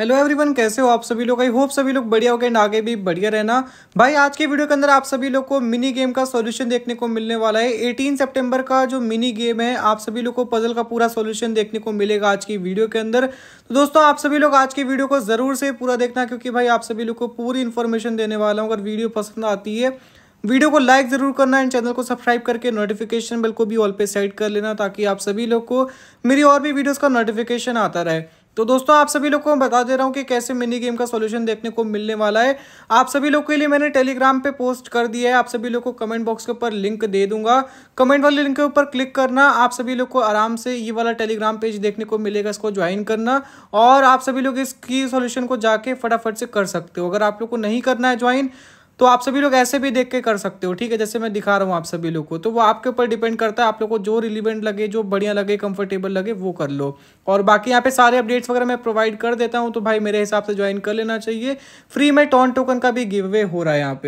hello everyone कैसे हो आप सभी लोग आई होप सभी लोग बढ़िया हो गए आगे भी बढ़िया रहना भाई आज के वीडियो के अंदर आप सभी लोग को मिनी गेम का सॉल्यूशन देखने को मिलने वाला है 18 सितंबर का जो मिनी गेम है आप सभी लोग को पजल का पूरा सॉल्यूशन देखने को मिलेगा आज की वीडियो के अंदर तो दोस्तों आप सभी लोग आज की वीडियो को ज़रूर से पूरा देखना क्योंकि भाई आप सभी लोग को पूरी इन्फॉर्मेशन देने वाला हूँ अगर वीडियो पसंद आती है वीडियो को लाइक ज़रूर करना एंड चैनल को सब्सक्राइब करके नोटिफिकेशन बिल को भी ऑल पे सेट कर लेना ताकि आप सभी लोग को मेरी और भी वीडियोज़ का नोटिफिकेशन आता रहे तो दोस्तों आप सभी लोग को बता दे रहा हूँ कि कैसे मिनी गेम का सोल्यूशन देखने को मिलने वाला है आप सभी लोग के लिए मैंने टेलीग्राम पे पोस्ट कर दिया है आप सभी लोग को कमेंट बॉक्स के ऊपर लिंक दे दूंगा कमेंट वाले लिंक के ऊपर क्लिक करना आप सभी लोग को आराम से ये वाला टेलीग्राम पेज देखने को मिलेगा इसको ज्वाइन करना और आप सभी लोग इसकी सोल्यूशन को जाके फटाफट से कर सकते हो अगर आप लोग को नहीं करना है ज्वाइन तो आप सभी लोग ऐसे भी देख के कर सकते हो ठीक है जैसे मैं दिखा रहा हूँ आप सभी लोग को तो वो आपके ऊपर डिपेंड करता है आप लोग को जो रिलीवेंट लगे जो बढ़िया लगे कंफर्टेबल लगे वो कर लो और बाकी यहाँ पे सारे अपडेट्स वगैरह मैं प्रोवाइड कर देता हूँ तो भाई मेरे हिसाब से ज्वाइन कर लेना चाहिए फ्री में टॉन टोकन का भी गिव अवे हो रहा है यहाँ पे